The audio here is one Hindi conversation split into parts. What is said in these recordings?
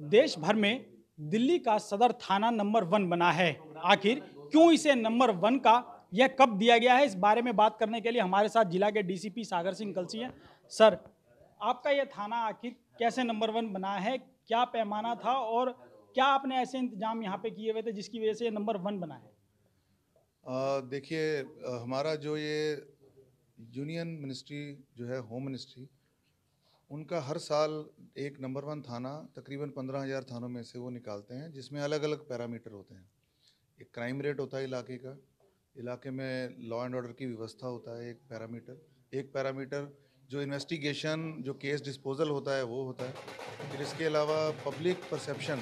देश भर में दिल्ली का सदर थाना नंबर वन बना है आखिर क्यों इसे नंबर वन का यह कब दिया गया है इस बारे में बात करने के लिए हमारे साथ जिला के डीसीपी सागर सिंह कलसी हैं सर आपका यह थाना आखिर कैसे नंबर वन बना है क्या पैमाना था और क्या आपने ऐसे इंतजाम यहाँ पे किए हुए थे जिसकी वजह से ये नंबर वन बना है देखिए हमारा जो ये यूनियन मिनिस्ट्री जो है होम मिनिस्ट्री उनका हर साल एक नंबर वन थाना तकरीबन पंद्रह हज़ार थानों में से वो निकालते हैं जिसमें अलग अलग पैरामीटर होते हैं एक क्राइम रेट होता है इलाके का इलाके में लॉ एंड ऑर्डर की व्यवस्था होता है एक पैरामीटर एक पैरामीटर जो इन्वेस्टिगेशन जो केस डिस्पोजल होता है वो होता है फिर इसके अलावा पब्लिक परसेप्शन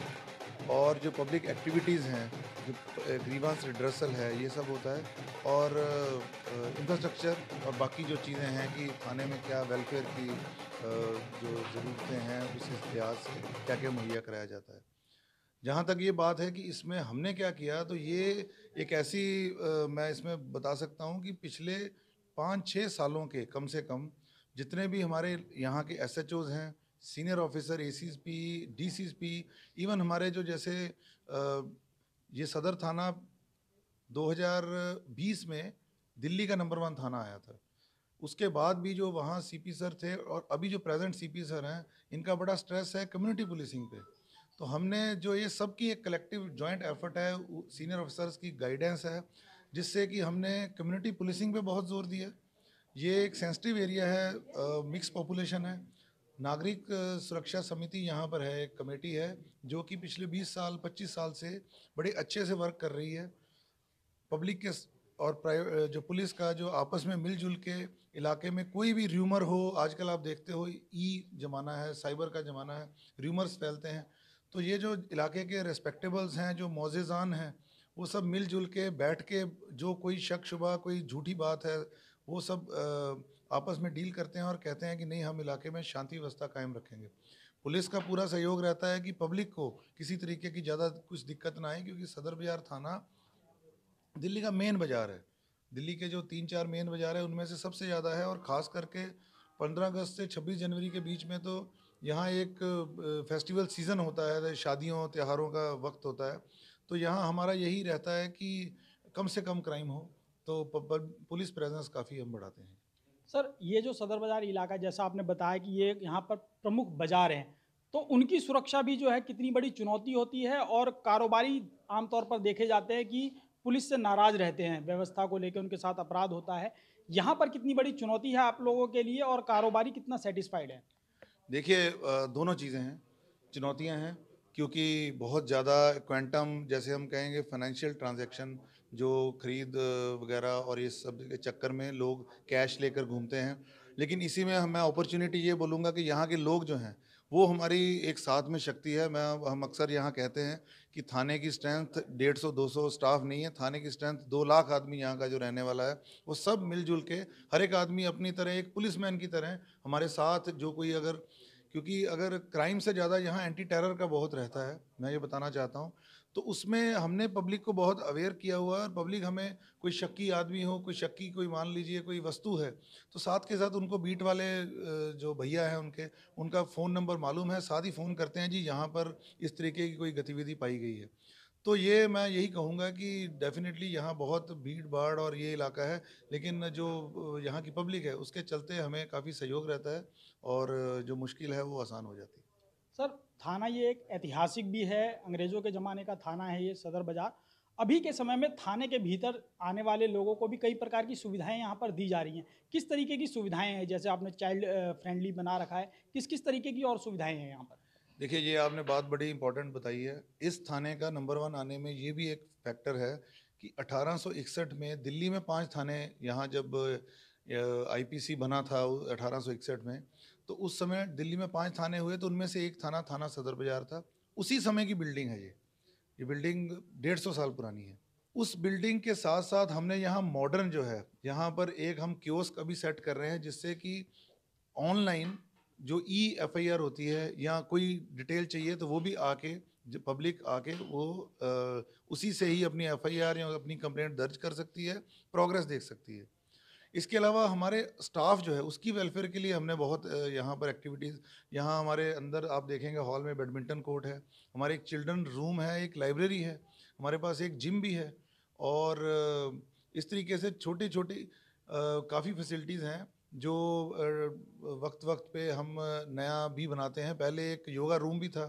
और जो पब्लिक एक्टिविटीज़ हैं जो ग्रीवांस रिड्रेसल है ये सब होता है और इंफ्रास्ट्रक्चर और बाकी जो चीज़ें हैं कि थाने में क्या वेलफेयर की जो ज़रूरतें हैं उस लिहाज से क्या क्या मुहैया कराया जाता है जहाँ तक ये बात है कि इसमें हमने क्या किया तो ये एक ऐसी मैं इसमें बता सकता हूँ कि पिछले पाँच छः सालों के कम से कम जितने भी हमारे यहाँ के एस हैं senior officer A C P even हमारे जो जैसे ये सदर थाना 2020 में दिल्ली का नंबर वन थाना आया था उसके बाद भी जो वहाँ सी सर थे और अभी जो प्रेजेंट सी सर हैं इनका बड़ा स्ट्रेस है कम्युनिटी पुलिसिंग पे तो हमने जो ये सब की एक कलेक्टिव जॉइंट एफर्ट है सीनियर ऑफिसर्स की गाइडेंस है जिससे कि हमने कम्युनिटी पुलिसिंग पे बहुत जोर दिया ये एक सेंसिटिव एरिया है मिक्स पॉपुलेशन है नागरिक सुरक्षा समिति यहाँ पर है एक कमेटी है जो कि पिछले बीस साल पच्चीस साल से बड़े अच्छे से वर्क कर रही है पब्लिक के और प्राइवेट जो पुलिस का जो आपस में मिलजुल के इलाके में कोई भी र्यूमर हो आजकल आप देखते हो ई जमाना है साइबर का ज़माना है र्यूमर्स फैलते हैं तो ये जो इलाके के रेस्पेक्टेबल्स हैं जो मोजेजान हैं वो सब मिलजुल के बैठ के जो कोई शक शुबा कोई झूठी बात है वो सब आपस में डील करते हैं और कहते हैं कि नहीं हम इलाके में शांति व्यवस्था कायम रखेंगे पुलिस का पूरा सहयोग रहता है कि पब्लिक को किसी तरीके की ज़्यादा कुछ दिक्कत ना आए क्योंकि सदर बिहार थाना दिल्ली का मेन बाज़ार है दिल्ली के जो तीन चार मेन बाज़ार है उनमें से सबसे ज़्यादा है और ख़ास करके पंद्रह अगस्त से छब्बीस जनवरी के बीच में तो यहाँ एक फेस्टिवल सीज़न होता है शादियों त्योहारों का वक्त होता है तो यहाँ हमारा यही रहता है कि कम से कम क्राइम हो तो पुलिस प्रेजेंस काफ़ी हम बढ़ाते हैं सर ये जो सदर बाज़ार इलाका जैसा आपने बताया कि ये यहाँ पर प्रमुख बाज़ार हैं तो उनकी सुरक्षा भी जो है कितनी बड़ी चुनौती होती है और कारोबारी आमतौर पर देखे जाते हैं कि पुलिस से नाराज रहते हैं व्यवस्था को लेकर उनके साथ अपराध होता है यहाँ पर कितनी बड़ी चुनौती है आप लोगों के लिए और कारोबारी कितना सेटिस्फाइड है देखिए दोनों चीज़ें हैं चुनौतियाँ हैं क्योंकि बहुत ज़्यादा क्वांटम जैसे हम कहेंगे फाइनेंशियल ट्रांजैक्शन जो खरीद वगैरह और ये सब के चक्कर में लोग कैश लेकर घूमते हैं लेकिन इसी में मैं अपॉर्चुनिटी ये बोलूँगा कि यहाँ के लोग जो हैं वो हमारी एक साथ में शक्ति है मैं हम अक्सर यहाँ कहते हैं कि थाने की स्ट्रेंथ डेढ़ सौ दो सौ स्टाफ नहीं है थाने की स्ट्रेंथ दो लाख आदमी यहाँ का जो रहने वाला है वो सब मिलजुल के हर एक आदमी अपनी तरह एक पुलिस मैन की तरह हमारे साथ जो कोई अगर क्योंकि अगर क्राइम से ज़्यादा यहाँ एंटी टेरर का बहुत रहता है मैं ये बताना चाहता हूँ तो उसमें हमने पब्लिक को बहुत अवेयर किया हुआ है और पब्लिक हमें कोई शक्की आदमी हो कोई शक्की कोई मान लीजिए कोई वस्तु है तो साथ के साथ उनको बीट वाले जो भैया हैं उनके उनका फ़ोन नंबर मालूम है साथ ही फ़ोन करते हैं जी यहाँ पर इस तरीके की कोई गतिविधि पाई गई है तो ये मैं यही कहूँगा कि डेफिनेटली यहाँ बहुत भीड़ भाड़ और ये इलाका है लेकिन जो यहाँ की पब्लिक है उसके चलते हमें काफ़ी सहयोग रहता है और जो मुश्किल है वो आसान हो जाती है सर थाना ये एक ऐतिहासिक भी है अंग्रेज़ों के ज़माने का थाना है ये सदर बाज़ार अभी के समय में थाने के भीतर आने वाले लोगों को भी कई प्रकार की सुविधाएं यहाँ पर दी जा रही हैं किस तरीके की सुविधाएं हैं जैसे आपने चाइल्ड फ्रेंडली बना रखा है किस किस तरीके की और सुविधाएं हैं यहाँ पर देखिए ये आपने बात बड़ी इंपॉर्टेंट बताई है इस थाने का नंबर वन आने में ये भी एक फैक्टर है कि 1861 में दिल्ली में पांच थाने यहाँ जब आईपीसी बना था 1861 में तो उस समय दिल्ली में पांच थाने हुए तो उनमें से एक थाना थाना सदर बाजार था उसी समय की बिल्डिंग है ये ये बिल्डिंग डेढ़ सौ साल पुरानी है उस बिल्डिंग के साथ साथ हमने यहाँ मॉडर्न जो है यहाँ पर एक हम क्योस्क अभी सेट कर रहे हैं जिससे कि ऑनलाइन जो ई एफ आई आर होती है या कोई डिटेल चाहिए तो वो भी आके पब्लिक आके वो आ, उसी से ही अपनी एफ आई आर या अपनी कंप्लेंट दर्ज कर सकती है प्रोग्रेस देख सकती है इसके अलावा हमारे स्टाफ जो है उसकी वेलफेयर के लिए हमने बहुत यहाँ पर एक्टिविटीज़ यहाँ हमारे अंदर आप देखेंगे हॉल में बैडमिंटन कोर्ट है हमारे एक चिल्ड्रन रूम है एक लाइब्रेरी है हमारे पास एक जिम भी है और इस तरीके से छोटी छोटी काफ़ी फैसिलिटीज़ हैं जो वक्त वक्त पे हम नया भी बनाते हैं पहले एक योगा रूम भी था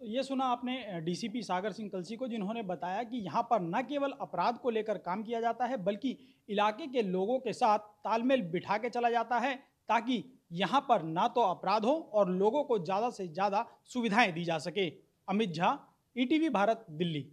तो ये सुना आपने डीसीपी सागर सिंह कलसी को जिन्होंने बताया कि यहाँ पर न केवल अपराध को लेकर काम किया जाता है बल्कि इलाके के लोगों के साथ तालमेल बिठा के चला जाता है ताकि यहाँ पर ना तो अपराध हो और लोगों को ज़्यादा से ज़्यादा सुविधाएं दी जा सके अमित झा ई भारत दिल्ली